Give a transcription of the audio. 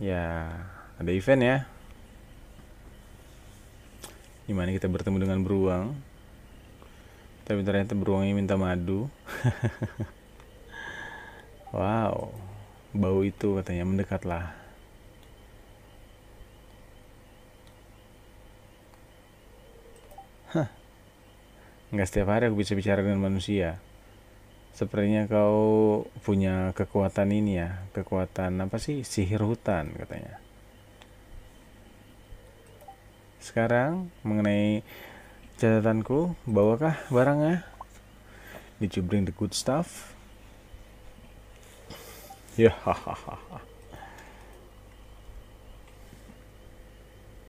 ya ada event ya gimana kita bertemu dengan beruang tapi ternyata beruangnya minta madu wow bau itu katanya mendekatlah Hah. Nggak setiap hari aku bisa bicara dengan manusia sepertinya kau punya kekuatan ini ya kekuatan apa sih sihir hutan katanya sekarang mengenai catatanku bawakah barangnya did you bring the good stuff ya hahaha